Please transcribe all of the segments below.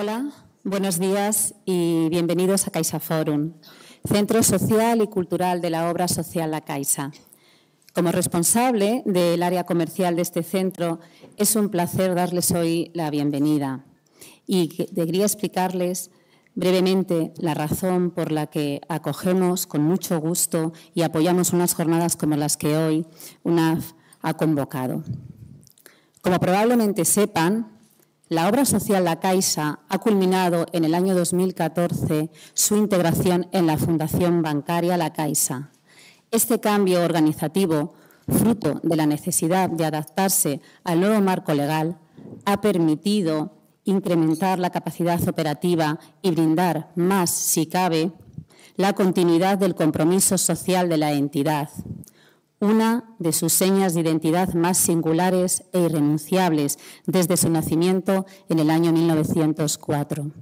Hola, buenos días y bienvenidos a Caixa Forum, centro social y cultural de la obra social La Caixa. Como responsable del área comercial de este centro, es un placer darles hoy la bienvenida y debería explicarles brevemente la razón por la que acogemos con mucho gusto y apoyamos unas jornadas como las que hoy UNAF ha convocado. Como probablemente sepan, la obra social La Caixa ha culminado en el año 2014 su integración en la Fundación Bancaria La Caixa. Este cambio organizativo, fruto de la necesidad de adaptarse al nuevo marco legal, ha permitido incrementar la capacidad operativa y brindar más, si cabe, la continuidad del compromiso social de la entidad, una de sus señas de identidad más singulares e irrenunciables desde su nacimiento en el año 1904.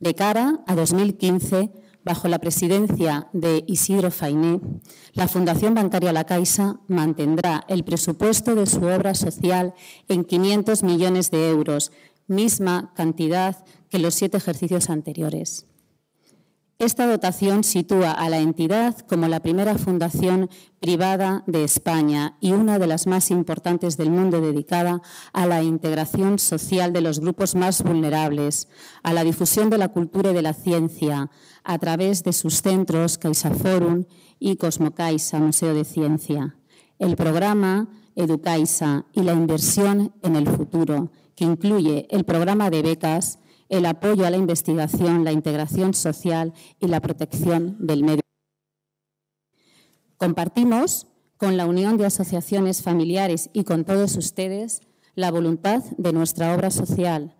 De cara a 2015, bajo la presidencia de Isidro Fainé, la Fundación Bancaria La Caixa mantendrá el presupuesto de su obra social en 500 millones de euros, misma cantidad que los siete ejercicios anteriores. Esta dotación sitúa a la entidad como la primera fundación privada de España y una de las más importantes del mundo dedicada a la integración social de los grupos más vulnerables, a la difusión de la cultura y de la ciencia, a través de sus centros CaixaForum y Cosmocaisa, Museo de Ciencia. El programa Educaisa y la inversión en el futuro, que incluye el programa de becas el apoyo a la investigación, la integración social y la protección del medio. Compartimos con la Unión de Asociaciones Familiares y con todos ustedes la voluntad de nuestra obra social,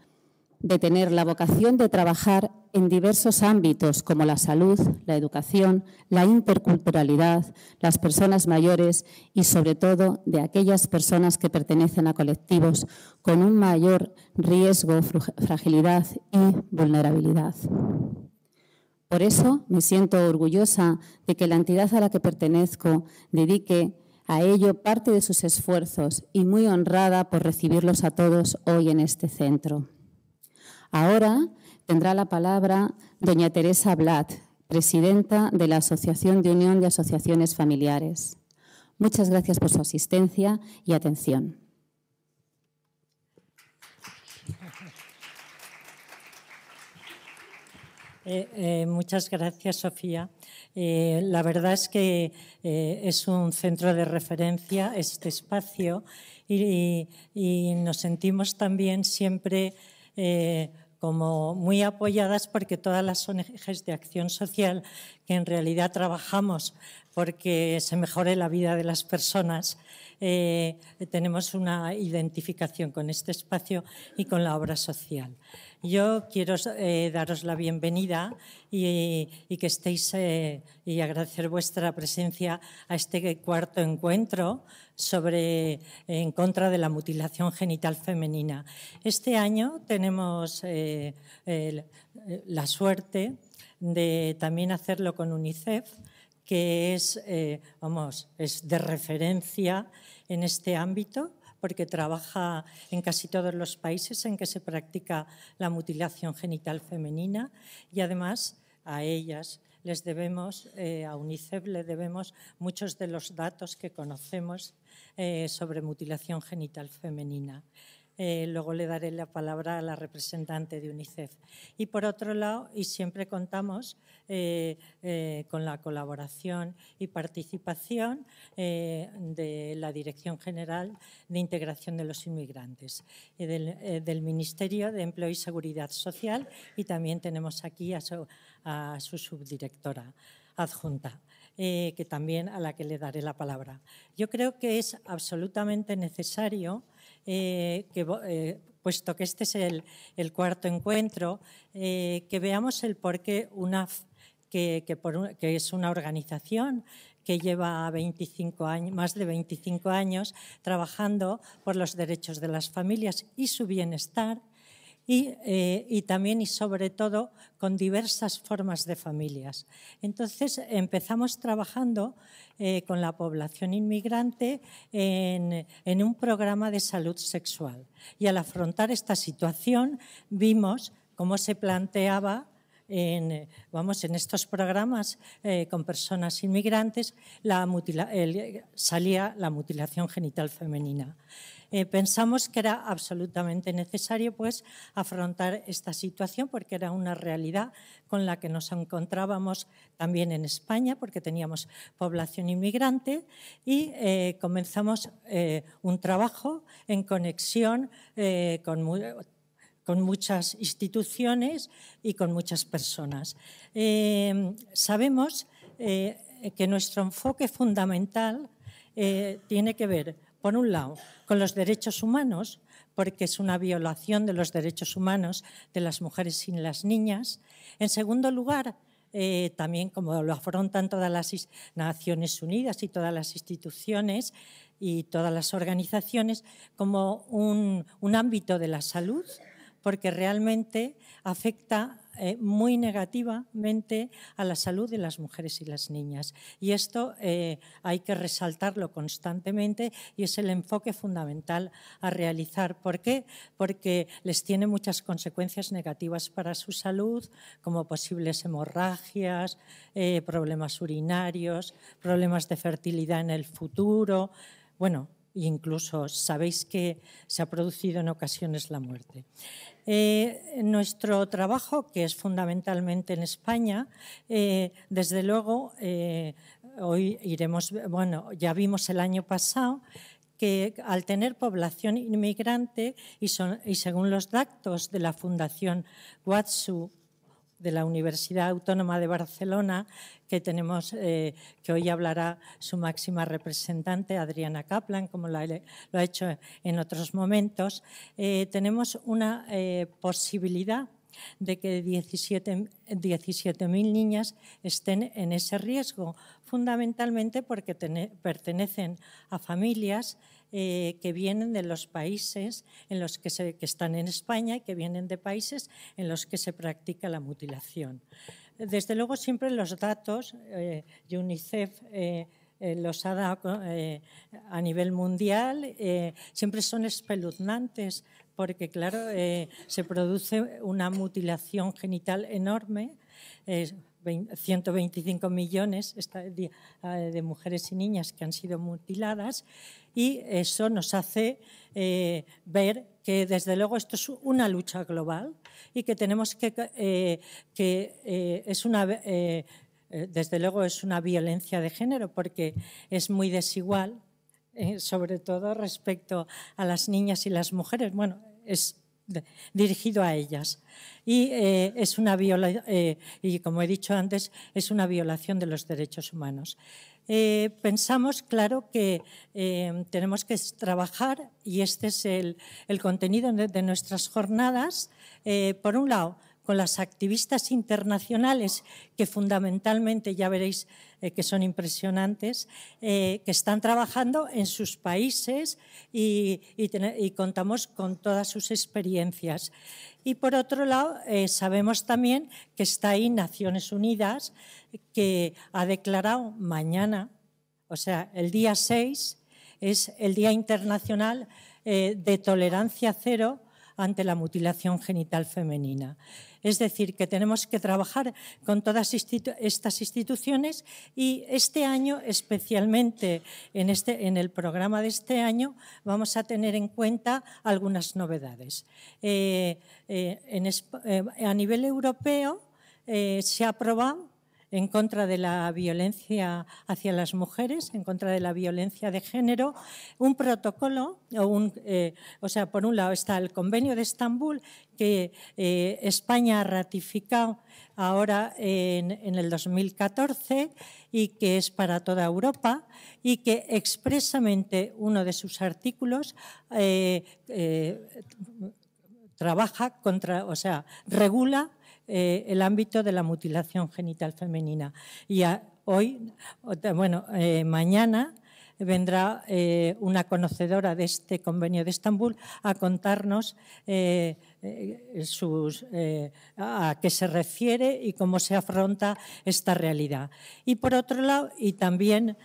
de tener la vocación de trabajar en diversos ámbitos como la salud, la educación, la interculturalidad, las personas mayores y sobre todo de aquellas personas que pertenecen a colectivos con un mayor riesgo, fragilidad y vulnerabilidad. Por eso me siento orgullosa de que la entidad a la que pertenezco dedique a ello parte de sus esfuerzos y muy honrada por recibirlos a todos hoy en este centro. Ahora tendrá la palabra doña Teresa Blat, presidenta de la Asociación de Unión de Asociaciones Familiares. Muchas gracias por su asistencia y atención. Eh, eh, muchas gracias, Sofía. Eh, la verdad es que es un centro de referencia este espacio y nos sentimos también siempre eh, como muy apoyadas porque todas las ONGs de acción social que en realidad trabajamos porque se mejore la vida de las personas, eh, tenemos una identificación con este espacio y con la obra social. Yo quiero eh, daros la bienvenida y, que estéis eh, y agradecer vuestra presencia a este cuarto encuentro sobre en contra de la mutilación genital femenina. Este año tenemos la suerte de también hacerlo con UNICEF, que es, eh, es de referencia en este ámbito porque trabaja en casi todos los países en que se practica la mutilación genital femenina y además a ellas les debemos, eh, a UNICEF le debemos muchos de los datos que conocemos eh, sobre mutilación genital femenina. Eh, luego le daré la palabra a la representante de UNICEF. Y por otro lado, y siempre contamos eh, eh, con la colaboración y participación de la Dirección General de Integración de los Inmigrantes, del, Ministerio de Empleo y Seguridad Social y también tenemos aquí a su, a su subdirectora adjunta. que también a la que le daré la palabra. Yo creo que es absolutamente necesario eh, eh, puesto que este es el, cuarto encuentro, eh, que veamos el por qué UNAF, que, es una organización que lleva más de 25 años trabajando por los derechos de las familias y su bienestar, eh, y, también y sobre todo con diversas formas de familias. Entonces empezamos trabajando eh, con la población inmigrante en, en un programa de salud sexual y al afrontar esta situación vimos cómo se planteaba en, eh, vamos, en estos programas eh, con personas inmigrantes, eh, salía la mutilación genital femenina. pensamos que era absolutamente necesario pues, afrontar esta situación porque era una realidad con la que nos encontrábamos también en España porque teníamos población inmigrante y comenzamos un trabajo en conexión con con muchas instituciones y con muchas personas. Eh, sabemos eh, que nuestro enfoque fundamental eh, tiene que ver, por un lado, con los derechos humanos, porque es una violación de los derechos humanos de las mujeres y las niñas. En segundo lugar, también como lo afrontan todas las Naciones Unidas y todas las instituciones y todas las organizaciones, como un ámbito de la salud porque realmente afecta eh, muy negativamente a la salud de las mujeres y las niñas. Y esto eh, hay que resaltarlo constantemente y es el enfoque fundamental a realizar. ¿Por qué? Porque les tiene muchas consecuencias negativas para su salud, como posibles hemorragias, eh, problemas urinarios, problemas de fertilidad en el futuro. Bueno, e incluso sabéis que se ha producido en ocasiones la muerte. Eh, nuestro trabajo, que es fundamentalmente en España, eh, desde luego, eh, hoy iremos, bueno, ya vimos el año pasado que al tener población inmigrante y, y según los datos de la Fundación Watsu de la Universidad Autónoma de Barcelona, que tenemos, eh, que hoy hablará su máxima representante, Adriana Kaplan, como lo ha hecho en otros momentos, eh, tenemos una eh, posibilidad de que 17.000 niñas estén en ese riesgo, fundamentalmente porque pertenecen a familias eh, que vienen de los países en los que, se, están en España y que vienen de países en los que se practica la mutilación. Desde luego, siempre los datos, eh, UNICEF eh, eh, los ha dado a nivel mundial, siempre son espeluznantes porque claro, se produce una mutilación genital enorme. 125 millones ah, de mujeres y niñas que han sido mutiladas y eso nos hace eh, ver que desde luego esto es una lucha global y que tenemos que, eh, que eh, es una desde luego es una violencia de género porque es muy desigual, sobre todo respecto a las niñas y las mujeres. Bueno, es dirigido a ellas. Y, eh, es una eh, y como he dicho antes, es una violación de los derechos humanos. Eh, pensamos, claro, que tenemos que trabajar, y este es el, contenido de nuestras jornadas, por un lado, con las activistas internacionales, que fundamentalmente ya veréis eh, que son impresionantes, eh, que están trabajando en sus países y, contamos con todas sus experiencias. Y por otro lado, eh, sabemos también que está ahí Naciones Unidas, que ha declarado mañana, o sea, el día 6, es el Día Internacional de Tolerancia Cero ante la mutilación genital femenina. Es decir, que tenemos que trabajar con todas estas instituciones y este año, especialmente en, este, en, el programa de este año, vamos a tener en cuenta algunas novedades. Eh, eh, eh, a nivel europeo se ha aprobado en contra de la violencia hacia las mujeres, en contra de la violencia de género, un protocolo, o, eh, sea, por un lado está el Convenio de Estambul que eh, España ha ratificado ahora en, el 2014 y que es para toda Europa y que expresamente uno de sus artículos eh, trabaja contra, o sea, regula eh, el ámbito de la mutilación genital femenina. Y hoy, bueno, eh, mañana vendrá eh, una conocedora de este convenio de Estambul a contarnos a qué se refiere y cómo se afronta esta realidad. Y por otro lado, y también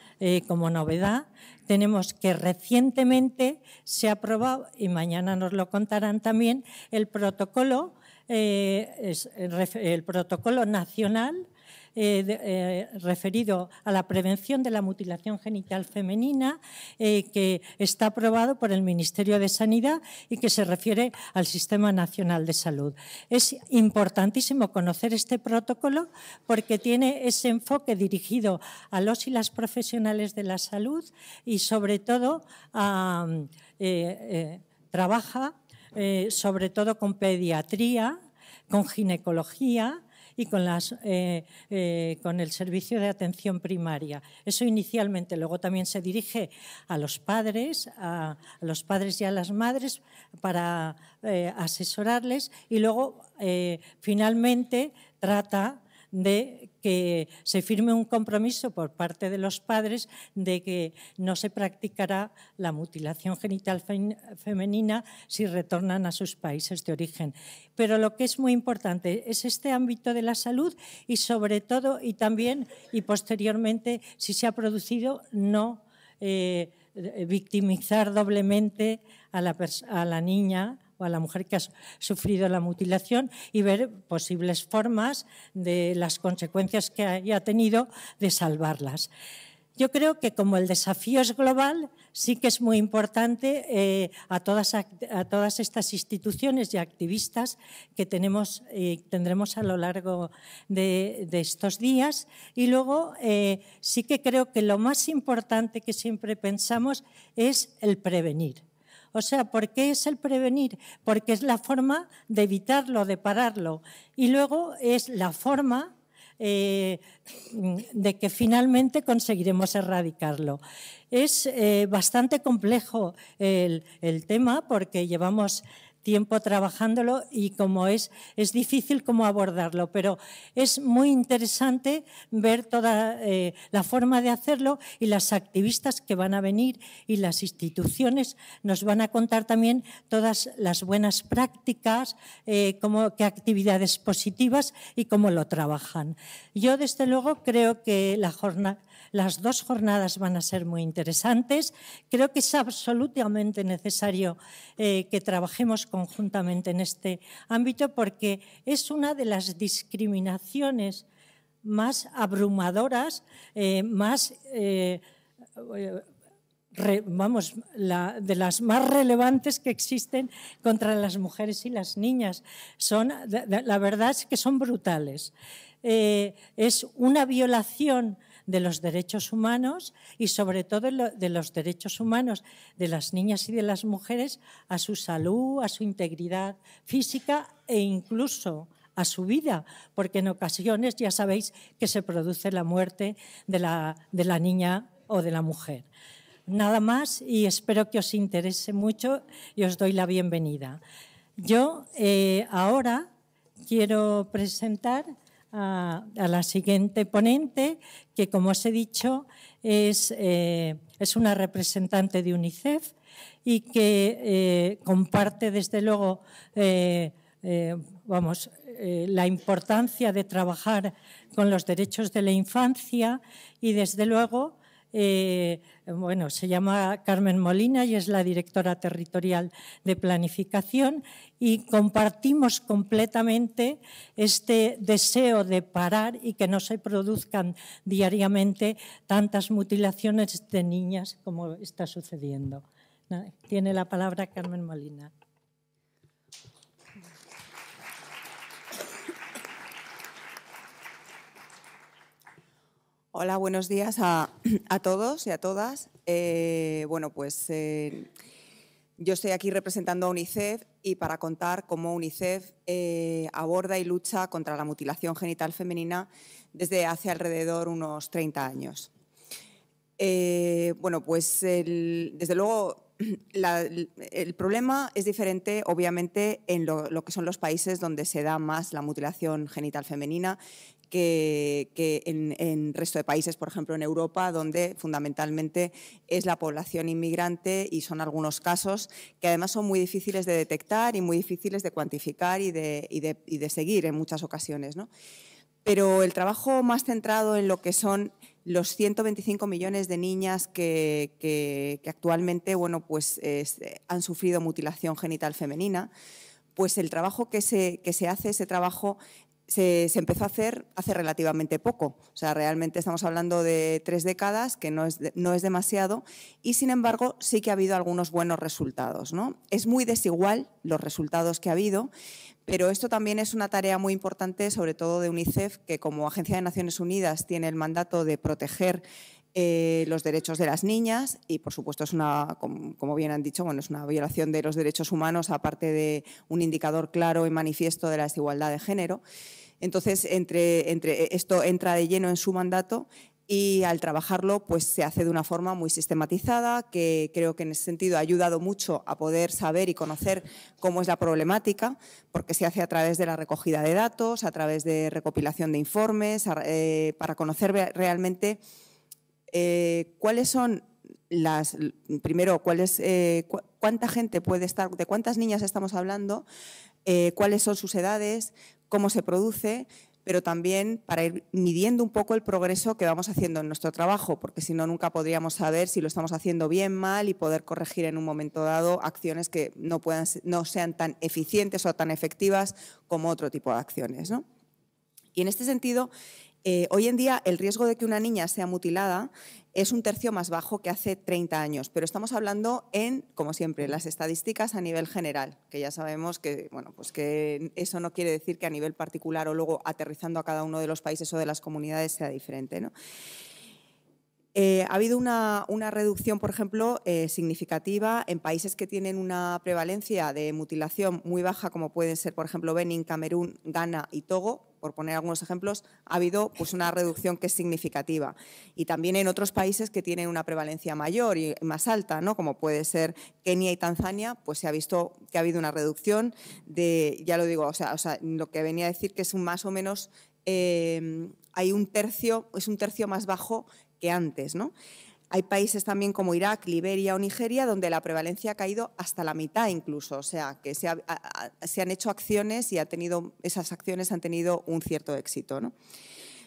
como novedad, tenemos que recientemente se ha aprobado, y mañana nos lo contarán también, el protocolo eh, eh, el, protocolo nacional eh, referido a la prevención de la mutilación genital femenina que está aprobado por el Ministerio de Sanidad y que se refiere al Sistema Nacional de Salud. Es importantísimo conocer este protocolo porque tiene ese enfoque dirigido a los y las profesionales de la salud y sobre todo trabaja eh, sobre todo con pediatría, con ginecología y con, las, eh, eh, con el servicio de atención primaria. Eso inicialmente, luego también se dirige a los padres, a los padres y a las madres para asesorarles y luego finalmente trata de que se firme un compromiso por parte de los padres de que no se practicará la mutilación genital femenina si retornan a sus países de origen. Pero lo que es muy importante es este ámbito de la salud y sobre todo y también y posteriormente si se ha producido no eh, victimizar doblemente a la niña a la mujer que ha sufrido la mutilación y ver posibles formas de las consecuencias que haya tenido de salvarlas. Yo creo que como el desafío es global, sí que es muy importante eh, a, todas, a, todas, estas instituciones y activistas que tenemos, eh, tendremos a lo largo de, estos días. Y luego eh, sí que creo que lo más importante que siempre pensamos es el prevenir. O sea, ¿por qué es el prevenir? Porque es la forma de evitarlo, de pararlo. Y luego es la forma eh, de que finalmente conseguiremos erradicarlo. Es eh, bastante complejo el, tema porque llevamos tiempo trabajándolo y como es, es difícil cómo abordarlo, pero es muy interesante ver toda eh, la forma de hacerlo y las activistas que van a venir y las instituciones nos van a contar también todas las buenas prácticas, eh, como qué actividades positivas y cómo lo trabajan. Yo desde luego creo que la jornada las dos jornadas van a ser muy interesantes. Creo que es absolutamente necesario eh, que trabajemos conjuntamente en este ámbito porque es una de las discriminaciones más abrumadoras, eh, más, eh, vamos, de las más relevantes que existen contra las mujeres y las niñas. Son, la verdad es que son brutales. Eh, es una violación de los derechos humanos y sobre todo de los derechos humanos de las niñas y de las mujeres a su salud, a su integridad física e incluso a su vida, porque en ocasiones ya sabéis que se produce la muerte de la, de la niña o de la mujer. Nada más y espero que os interese mucho y os doy la bienvenida. Yo eh, ahora quiero presentar a, la siguiente ponente, que como os he dicho es, eh, una representante de UNICEF y que eh, comparte desde luego eh, vamos, la importancia de trabajar con los derechos de la infancia y desde luego eh, bueno, se llama Carmen Molina y es la directora territorial de planificación y compartimos completamente este deseo de parar y que no se produzcan diariamente tantas mutilaciones de niñas como está sucediendo. Tiene la palabra Carmen Molina. Hola, buenos días a, todos y a todas. Eh, bueno, pues eh, yo estoy aquí representando a UNICEF y para contar cómo UNICEF eh, aborda y lucha contra la mutilación genital femenina desde hace alrededor unos 30 años. bueno, pues desde luego el problema es diferente, obviamente, en lo, que son los países donde se da más la mutilación genital femenina que, en, el resto de países, por ejemplo en Europa, donde fundamentalmente es la población inmigrante y son algunos casos que además son muy difíciles de detectar y muy difíciles de cuantificar y de, seguir en muchas ocasiones. Pero el trabajo más centrado en lo que son los 125 millones de niñas que, actualmente bueno, pues, eh, han sufrido mutilación genital femenina, pues el trabajo que se hace, ese trabajo se, empezó a hacer hace relativamente poco. O sea, realmente estamos hablando de tres décadas, que no es, no es demasiado, y sin embargo sí que ha habido algunos buenos resultados. ¿no? Es muy desigual los resultados que ha habido, pero esto también es una tarea muy importante, sobre todo de UNICEF, que como Agencia de Naciones Unidas tiene el mandato de proteger eh, los derechos de las niñas y, por supuesto, es una, como bien han dicho, bueno, es una violación de los derechos humanos, aparte de un indicador claro y manifiesto de la desigualdad de género. Entonces, entre, entre, esto entra de lleno en su mandato y al trabajarlo pues se hace de una forma muy sistematizada que creo que en ese sentido ha ayudado mucho a poder saber y conocer cómo es la problemática porque se hace a través de la recogida de datos, a través de recopilación de informes, eh, para conocer realmente eh, cuáles son las, primero, eh, cuánta gente puede estar, de cuántas niñas estamos hablando, eh, cuáles son sus edades, cómo se produce, pero también para ir midiendo un poco el progreso que vamos haciendo en nuestro trabajo, porque si no, nunca podríamos saber si lo estamos haciendo bien, mal y poder corregir en un momento dado acciones que no, puedan, no sean tan eficientes o tan efectivas como otro tipo de acciones. Y en este sentido, eh, hoy en día el riesgo de que una niña sea mutilada es un tercio más bajo que hace 30 años, pero estamos hablando en, como siempre, las estadísticas a nivel general, que ya sabemos que, bueno, pues que eso no quiere decir que a nivel particular o luego aterrizando a cada uno de los países o de las comunidades sea diferente. Eh, ha habido una, reducción, por ejemplo, eh, significativa en países que tienen una prevalencia de mutilación muy baja, como pueden ser, por ejemplo, Benin, Camerún, Ghana y Togo, por poner algunos ejemplos, ha habido pues, una reducción que es significativa. Y también en otros países que tienen una prevalencia mayor y más alta, ¿no? como puede ser Kenia y Tanzania, pues se ha visto que ha habido una reducción de, ya lo digo, o sea, lo que venía a decir que es un más o menos, eh, hay un tercio, es un tercio más bajo que antes. ¿no? Hay países también como Irak, Liberia o Nigeria donde la prevalencia ha caído hasta la mitad incluso, o sea, que se, han hecho acciones y ha tenido, esas acciones han tenido un cierto éxito.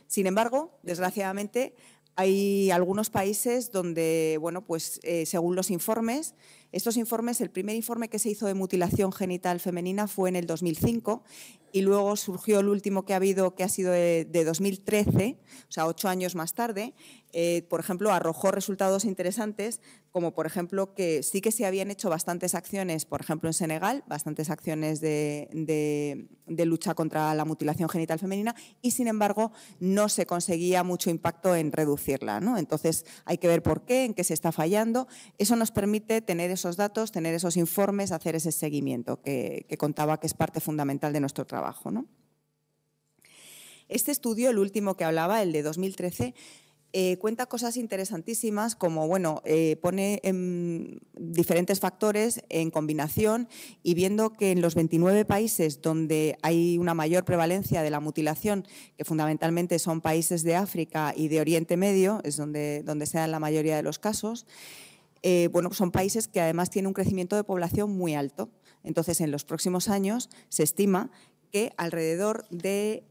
Sin embargo, desgraciadamente, hay algunos países donde, bueno, pues eh, según los informes, estos informes, el primer informe que se hizo de mutilación genital femenina fue en el 2005 y luego surgió el último que ha habido, que ha sido eh, de, 2013, o sea, ocho años más tarde, eh, por ejemplo, arrojó resultados interesantes, como por ejemplo que sí que se habían hecho bastantes acciones, por ejemplo en Senegal, bastantes acciones de, lucha contra la mutilación genital femenina, y sin embargo no se conseguía mucho impacto en reducirla. Entonces hay que ver por qué, en qué se está fallando. Eso nos permite tener esos datos, tener esos informes, hacer ese seguimiento que contaba que es parte fundamental de nuestro trabajo. ¿no? Este estudio, el último que hablaba, el de 2013, eh, cuenta cosas interesantísimas como, bueno, eh, pone diferentes factores en combinación y viendo que en los 29 países donde hay una mayor prevalencia de la mutilación, que fundamentalmente son países de África y de Oriente Medio, es donde, donde se dan la mayoría de los casos, eh, bueno, son países que además tienen un crecimiento de población muy alto. Entonces, en los próximos años se estima que alrededor de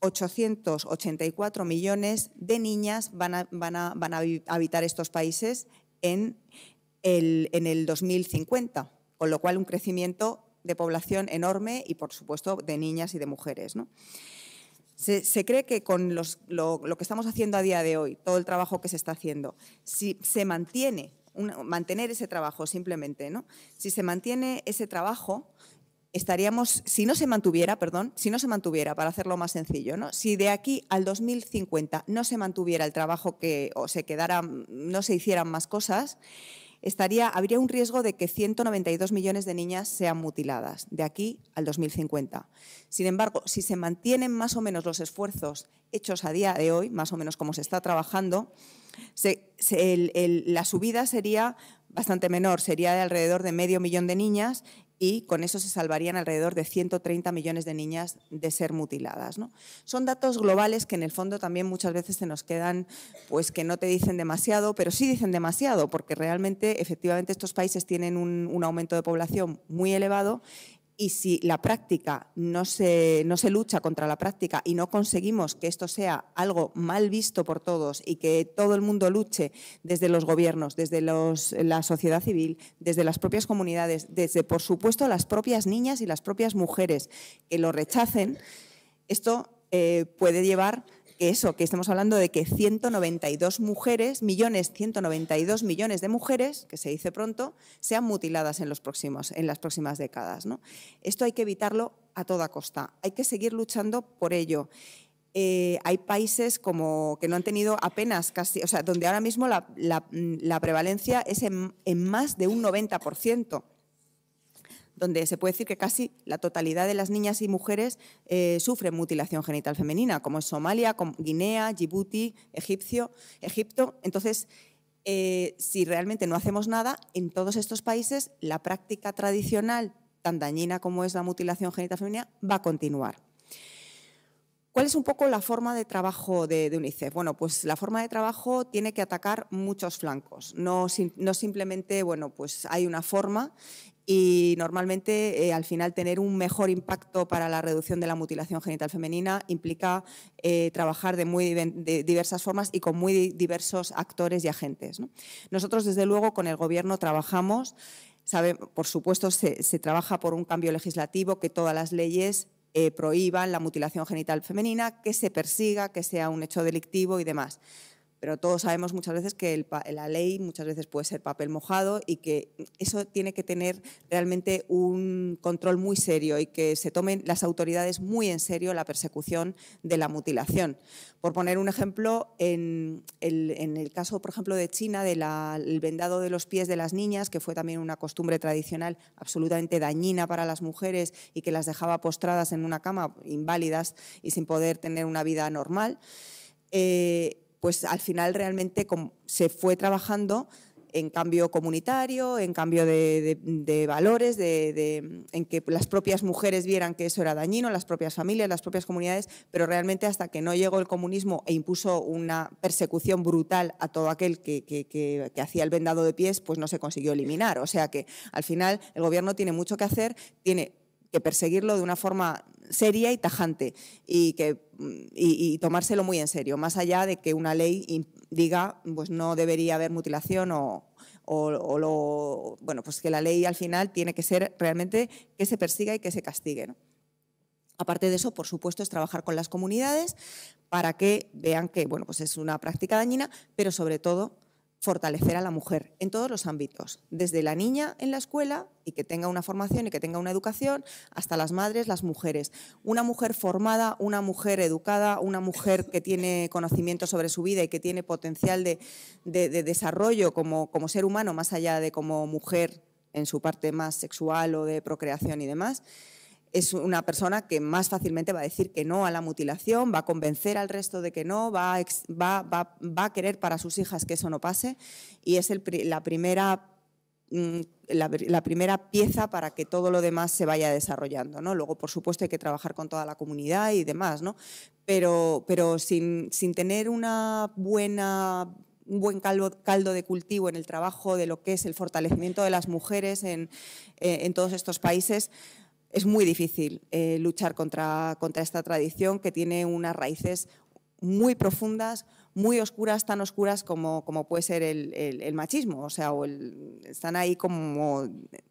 884 millones de niñas van a, habitar estos países en el, 2050, con lo cual un crecimiento de población enorme y, por supuesto, de niñas y de mujeres. Se, cree que con lo, que estamos haciendo a día de hoy, todo el trabajo que se está haciendo, si se mantiene, mantener ese trabajo simplemente, ¿no? si se mantiene ese trabajo, estaríamos, si no se mantuviera, perdón, si no se mantuviera, para hacerlo más sencillo, ¿no? si de aquí al 2050 no se mantuviera el trabajo que, o se quedara, no se hicieran más cosas, estaría, habría un riesgo de que 192 millones de niñas sean mutiladas de aquí al 2050. Sin embargo, si se mantienen más o menos los esfuerzos hechos a día de hoy, más o menos como se está trabajando, la subida sería bastante menor, sería de alrededor de medio millón de niñas y con eso se salvarían alrededor de 130 millones de niñas de ser mutiladas. Son datos globales que en el fondo también muchas veces se nos quedan, pues que no te dicen demasiado, pero sí dicen demasiado, porque realmente efectivamente estos países tienen un aumento de población muy elevado y si la práctica no se, no se lucha contra la práctica y no conseguimos que esto sea algo mal visto por todos y que todo el mundo luche desde los gobiernos, desde la sociedad civil, desde las propias comunidades, desde, por supuesto, las propias niñas y las propias mujeres que lo rechacen, esto eh, puede llevar que eso, que estamos hablando de que 192 mujeres, millones, 192 millones de mujeres, que se dice pronto, sean mutiladas en, los próximos, en las próximas décadas. Esto hay que evitarlo a toda costa. Hay que seguir luchando por ello. Eh, hay países como que no han tenido apenas casi, o sea, donde ahora mismo la, prevalencia es en, más de un 90% donde se puede decir que casi la totalidad de las niñas y mujeres eh, sufren mutilación genital femenina, como en Somalia, Guinea, Djibouti, Egipto. Entonces, eh, si realmente no hacemos nada, en todos estos países la práctica tradicional, tan dañina como es la mutilación genital femenina, va a continuar. ¿Cuál es un poco la forma de trabajo de, UNICEF? Bueno, pues la forma de trabajo tiene que atacar muchos flancos. No, simplemente, bueno, pues hay una forma y normalmente eh, al final tener un mejor impacto para la reducción de la mutilación genital femenina implica eh, trabajar de muy diversas formas y con muy diversos actores y agentes. Nosotros desde luego con el gobierno trabajamos, por supuesto se, trabaja por un cambio legislativo, que todas las leyes eh, prohíban la mutilación genital femenina, que se persiga, que sea un hecho delictivo y demás pero todos sabemos muchas veces que la ley muchas veces puede ser papel mojado y que eso tiene que tener realmente un control muy serio y que se tomen las autoridades muy en serio la persecución de la mutilación. Por poner un ejemplo, en el, caso, por ejemplo, de China, del vendado de los pies de las niñas, que fue también una costumbre tradicional absolutamente dañina para las mujeres y que las dejaba postradas en una cama, inválidas y sin poder tener una vida normal. Eh, pues al final realmente se fue trabajando en cambio comunitario, en cambio de, valores, en que las propias mujeres vieran que eso era dañino, las propias familias, las propias comunidades, pero realmente hasta que no llegó el comunismo e impuso una persecución brutal a todo aquel que, que hacía el vendado de pies, pues no se consiguió eliminar. O sea que al final el gobierno tiene mucho que hacer, tiene que perseguirlo de una forma seria y tajante y, que, mm, y, tomárselo muy en serio, más allá de que una ley diga pues no debería haber mutilación o, lo, bueno, pues que la ley al final tiene que ser realmente que se persiga y que se castigue. Aparte de eso, por supuesto, es trabajar con las comunidades para que vean que bueno, pues es una práctica dañina, pero sobre todo fortalecer a la mujer en todos los ámbitos, desde la niña en la escuela y que tenga una formación y que tenga una educación, hasta las madres, las mujeres. Una mujer formada, una mujer educada, una mujer que tiene conocimiento sobre su vida y que tiene potencial de, desarrollo como ser humano, más allá de como mujer en su parte más sexual o de procreación y demás es una persona que más fácilmente va a decir que no a la mutilación, va a convencer al resto de que no, va a, va, querer para sus hijas que eso no pase y es la, primera, mm, la, primera pieza para que todo lo demás se vaya desarrollando. ¿no? Luego, por supuesto, hay que trabajar con toda la comunidad y demás, ¿no? pero, pero sin, tener una buena un buen caldo, caldo, de cultivo en el trabajo de lo que es el fortalecimiento de las mujeres en, eh, en todos estos países, es muy difícil eh, luchar contra, contra esta tradición que tiene unas raíces muy profundas, muy oscuras, tan oscuras como, como puede ser el, machismo, o sea, están ahí como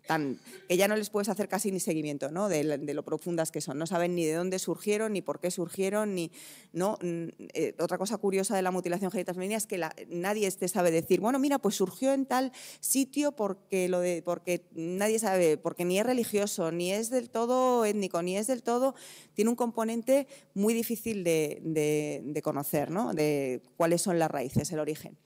tan, que ya no les puedes hacer casi ni seguimiento, ¿no? De, lo profundas que son, no saben ni de dónde surgieron, ni por qué surgieron, ni, ¿no? Mm, eh, otra cosa curiosa de la mutilación genital femenina es que nadie te sabe decir, bueno, mira, pues surgió en tal sitio porque, lo de, porque nadie sabe, porque ni es religioso, ni es del todo étnico, ni es del todo, tiene un componente muy difícil de, de, de conocer, ¿no? De, cuáles son las raíces, el origen.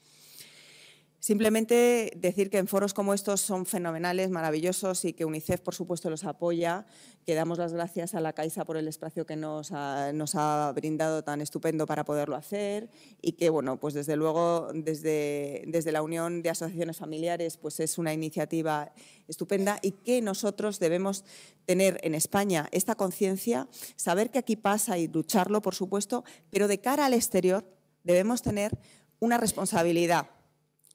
Simplemente decir que en foros como estos son fenomenales, maravillosos y que UNICEF, por supuesto, los apoya, que damos las gracias a la Caixa por el espacio que nos ha, brindado tan estupendo para poderlo hacer y que, bueno, pues desde luego, desde, desde la Unión de Asociaciones Familiares, pues es una iniciativa estupenda y que nosotros debemos tener en España esta conciencia, saber que aquí pasa y lucharlo, por supuesto, pero de cara al exterior debemos tener una responsabilidad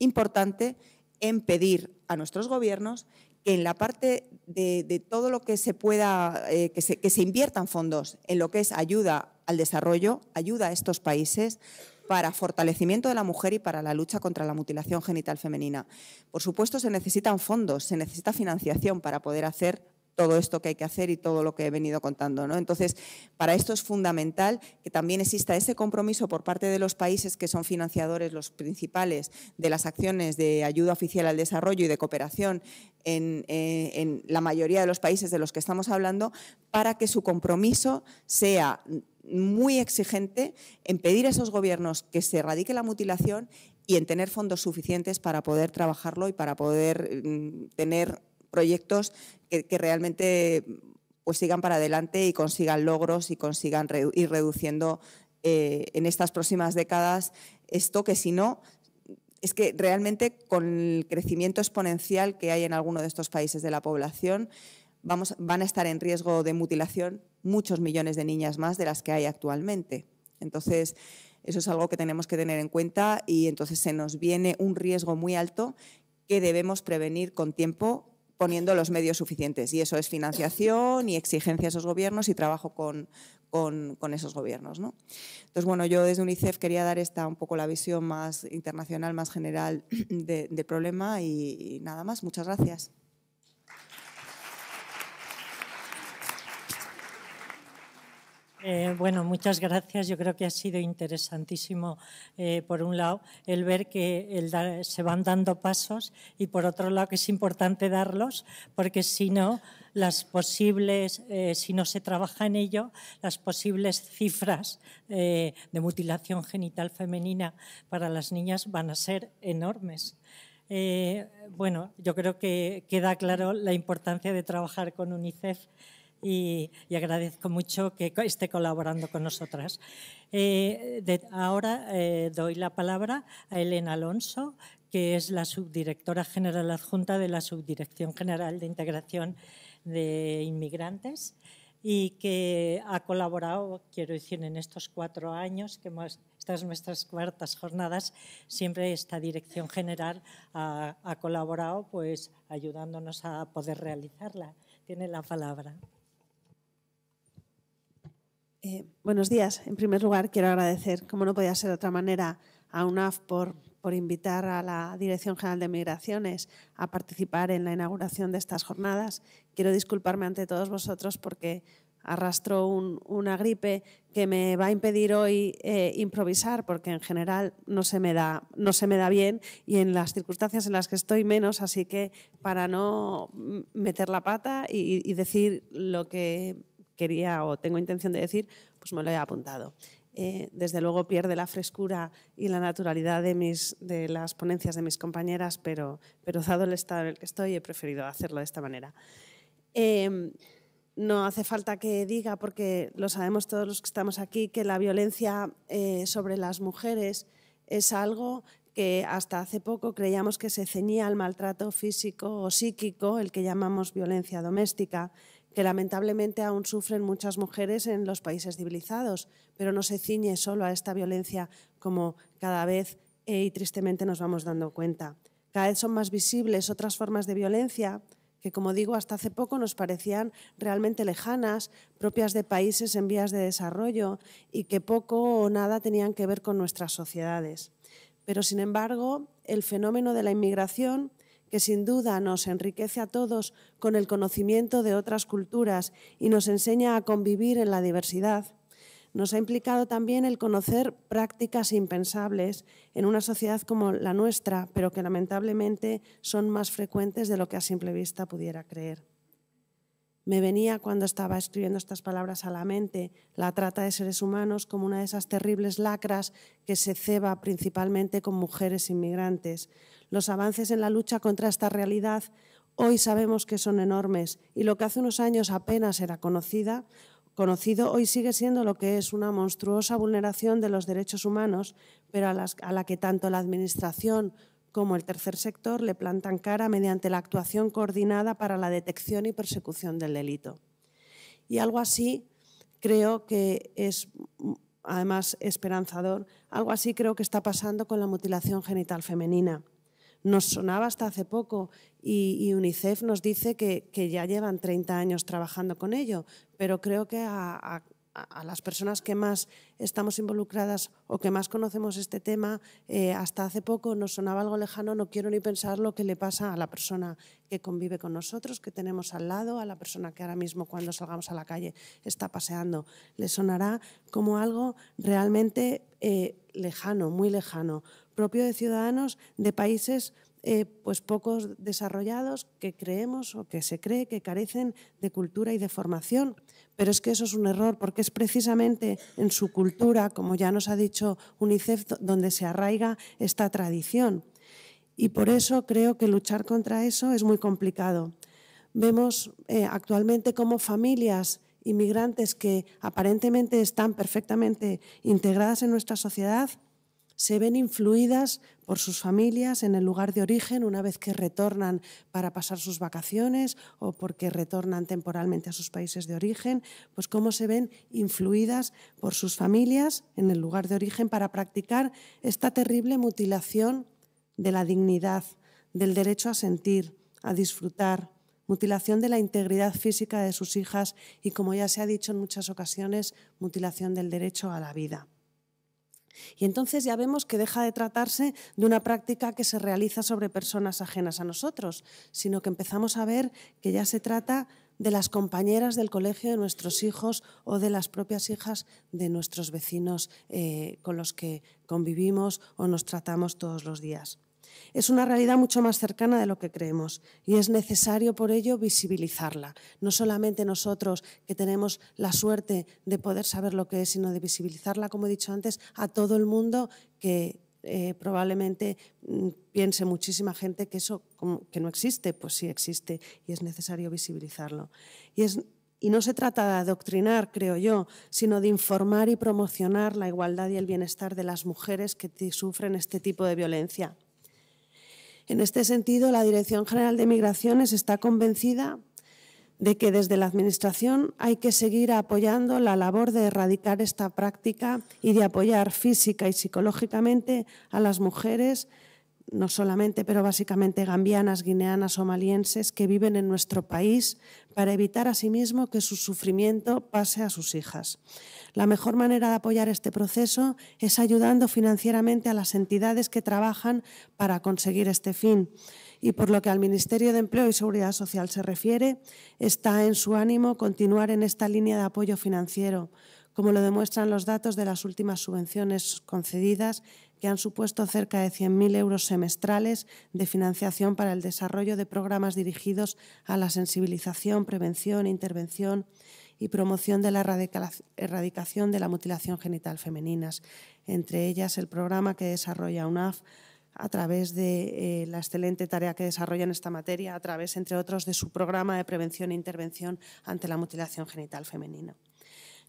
importante en pedir a nuestros gobiernos que en la parte de, todo lo que se pueda, eh, que, se, que se inviertan fondos en lo que es ayuda al desarrollo, ayuda a estos países para fortalecimiento de la mujer y para la lucha contra la mutilación genital femenina. Por supuesto, se necesitan fondos, se necesita financiación para poder hacer todo esto que hay que hacer y todo lo que he venido contando. ¿no? Entonces, para esto es fundamental que también exista ese compromiso por parte de los países que son financiadores los principales de las acciones de ayuda oficial al desarrollo y de cooperación en, eh, la mayoría de los países de los que estamos hablando, para que su compromiso sea muy exigente en pedir a esos gobiernos que se erradique la mutilación y en tener fondos suficientes para poder trabajarlo y para poder mm, tener proyectos que, realmente pues, sigan para adelante y consigan logros y consigan ir reduciendo eh, en estas próximas décadas esto que si no es que realmente con el crecimiento exponencial que hay en alguno de estos países de la población, vamos, van a estar en riesgo de mutilación muchos millones de niñas más de las que hay actualmente. Entonces, eso es algo que tenemos que tener en cuenta y entonces se nos viene un riesgo muy alto que debemos prevenir con tiempo poniendo los medios suficientes. Y eso es financiación y exigencia a esos gobiernos y trabajo con, con, esos gobiernos. ¿no? Entonces, bueno, yo desde UNICEF quería dar esta un poco la visión más internacional, más general del problema y nada más. Muchas gracias. Eh, bueno, muchas gracias. Yo creo que ha sido interesantísimo, eh, por un lado, el ver que se van dando pasos y, por otro lado, que es importante darlos, porque si no, las posibles, eh, si no se trabaja en ello, las posibles cifras de mutilación genital femenina para las niñas van a ser enormes. bueno, yo creo que queda claro la importancia de trabajar con UNICEF y, agradezco mucho que esté colaborando con nosotras. Eh, ahora eh, doy la palabra a Elena Alonso, que es la subdirectora general adjunta de la Subdirección General de Integración de Inmigrantes y que ha colaborado, quiero decir, en estos cuatro años, que hemos, estas nuestras cuartas jornadas, siempre esta dirección general ha, ha colaborado, pues ayudándonos a poder realizarla. Tiene la palabra. Eh, buenos días. En primer lugar, quiero agradecer, como no podía ser de otra manera, a UNAF por, por invitar a la Dirección General de Migraciones a participar en la inauguración de estas jornadas. Quiero disculparme ante todos vosotros porque arrastro una gripe que me va a impedir hoy eh, improvisar porque en general no se, me da, no se me da bien y en las circunstancias en las que estoy menos, así que para no meter la pata y decir lo que quería o tengo intención de decir, pues me lo he apuntado. Eh, desde luego pierde la frescura y la naturalidad de, mis, de las ponencias de mis compañeras, pero, pero dado el estado en el que estoy, he preferido hacerlo de esta manera. Em, no hace falta que diga, porque lo sabemos todos los que estamos aquí, que la violencia eh, sobre las mujeres es algo que hasta hace poco creíamos que se ceñía al maltrato físico o psíquico, el que llamamos violencia doméstica, que lamentablemente aún sufren muchas mujeres en los países civilizados, pero no se ciñe solo a esta violencia como cada vez eh, y tristemente nos vamos dando cuenta. Cada vez son más visibles otras formas de violencia que, como digo, hasta hace poco nos parecían realmente lejanas, propias de países en vías de desarrollo y que poco o nada tenían que ver con nuestras sociedades. Pero, sin embargo, el fenómeno de la inmigración que sin duda nos enriquece a todos con el conocimiento de otras culturas y nos enseña a convivir en la diversidad, nos ha implicado también el conocer prácticas impensables en una sociedad como la nuestra, pero que lamentablemente son más frecuentes de lo que a simple vista pudiera creer. Me venía cuando estaba escribiendo estas palabras a la mente la trata de seres humanos como una de esas terribles lacras que se ceba principalmente con mujeres inmigrantes, los avances en la lucha contra esta realidad hoy sabemos que son enormes y lo que hace unos años apenas era conocida, conocido hoy sigue siendo lo que es una monstruosa vulneración de los derechos humanos, pero a, a la que tanto la Administración como el tercer sector le plantan cara mediante la actuación coordinada para la detección y persecución del delito. Y algo así creo que es, además, esperanzador, algo así creo que está pasando con la mutilación genital femenina nos sonaba hasta hace poco y, UNICEF nos dice que, ya llevan 30 años trabajando con ello, pero creo que a, las personas que más estamos involucradas o que más conocemos este tema, eh, hasta hace poco nos sonaba algo lejano, no quiero ni pensar lo que le pasa a la persona que convive con nosotros, que tenemos al lado, a la persona que ahora mismo cuando salgamos a la calle está paseando. Le sonará como algo realmente eh, lejano, muy lejano propio de ciudadanos de países poco eh, pues pocos desarrollados que creemos o que se cree que carecen de cultura y de formación. Pero es que eso es un error, porque es precisamente en su cultura, como ya nos ha dicho UNICEF, donde se arraiga esta tradición. Y por eso creo que luchar contra eso es muy complicado. Vemos eh, actualmente como familias inmigrantes que aparentemente están perfectamente integradas en nuestra sociedad, se ven influidas por sus familias en el lugar de origen una vez que retornan para pasar sus vacaciones o porque retornan temporalmente a sus países de origen, pues cómo se ven influidas por sus familias en el lugar de origen para practicar esta terrible mutilación de la dignidad, del derecho a sentir, a disfrutar, mutilación de la integridad física de sus hijas y, como ya se ha dicho en muchas ocasiones, mutilación del derecho a la vida. Y entonces ya vemos que deja de tratarse de una práctica que se realiza sobre personas ajenas a nosotros, sino que empezamos a ver que ya se trata de las compañeras del colegio de nuestros hijos o de las propias hijas de nuestros vecinos eh, con los que convivimos o nos tratamos todos los días. Es una realidad mucho más cercana de lo que creemos y es necesario por ello visibilizarla. No solamente nosotros que tenemos la suerte de poder saber lo que es, sino de visibilizarla, como he dicho antes, a todo el mundo que eh, probablemente mm, piense muchísima gente que eso que no existe, pues sí existe y es necesario visibilizarlo. y no se trata de adoctrinar, creo yo, sino de informar y promocionar la igualdad y el bienestar de las mujeres que sufren este tipo de violencia. En este sentido, la Dirección General de Migraciones está convencida de que desde la Administración hay que seguir apoyando la labor de erradicar esta práctica y de apoyar física y psicológicamente a las mujeres no solamente, pero básicamente gambianas, guineanas, somalienses, que viven en nuestro país para evitar asimismo que su sufrimiento pase a sus hijas. La mejor manera de apoyar este proceso es ayudando financieramente a las entidades que trabajan para conseguir este fin. Y por lo que al Ministerio de Empleo y Seguridad Social se refiere, está en su ánimo continuar en esta línea de apoyo financiero, como lo demuestran los datos de las últimas subvenciones concedidas que han supuesto cerca de 100.000 euros semestrales de financiación para el desarrollo de programas dirigidos a la sensibilización, prevención, intervención y promoción de la erradicación de la mutilación genital femeninas, entre ellas el programa que desarrolla UNAF a través de eh, la excelente tarea que desarrolla en esta materia, a través, entre otros, de su programa de prevención e intervención ante la mutilación genital femenina.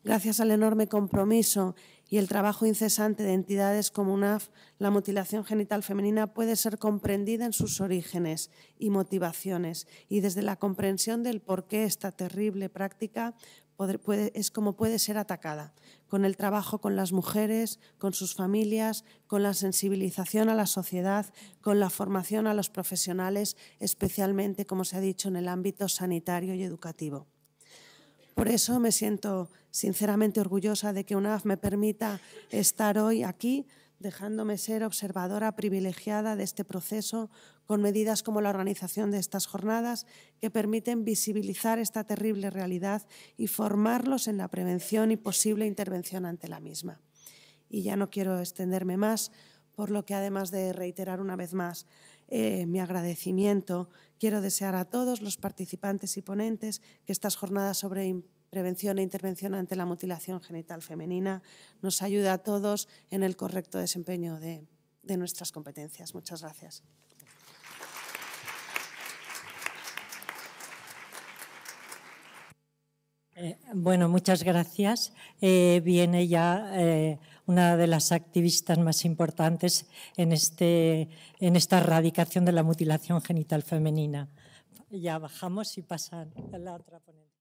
Gracias al enorme compromiso y el trabajo incesante de entidades como UNAF, la mutilación genital femenina puede ser comprendida en sus orígenes y motivaciones y desde la comprensión del por qué esta terrible práctica es como puede ser atacada, con el trabajo con las mujeres, con sus familias, con la sensibilización a la sociedad, con la formación a los profesionales, especialmente, como se ha dicho, en el ámbito sanitario y educativo. Por eso me siento sinceramente orgullosa de que UNAF me permita estar hoy aquí, dejándome ser observadora privilegiada de este proceso con medidas como la organización de estas jornadas que permiten visibilizar esta terrible realidad y formarlos en la prevención y posible intervención ante la misma. Y ya no quiero extenderme más, por lo que además de reiterar una vez más eh, mi agradecimiento Quiero desear a todos los participantes y ponentes que estas jornadas sobre prevención e intervención ante la mutilación genital femenina nos ayude a todos en el correcto desempeño de, de nuestras competencias. Muchas gracias. Eh, bueno, muchas gracias. Eh, viene ya eh, una de las activistas más importantes en, este, en esta erradicación de la mutilación genital femenina. Ya bajamos y pasan la otra ponente.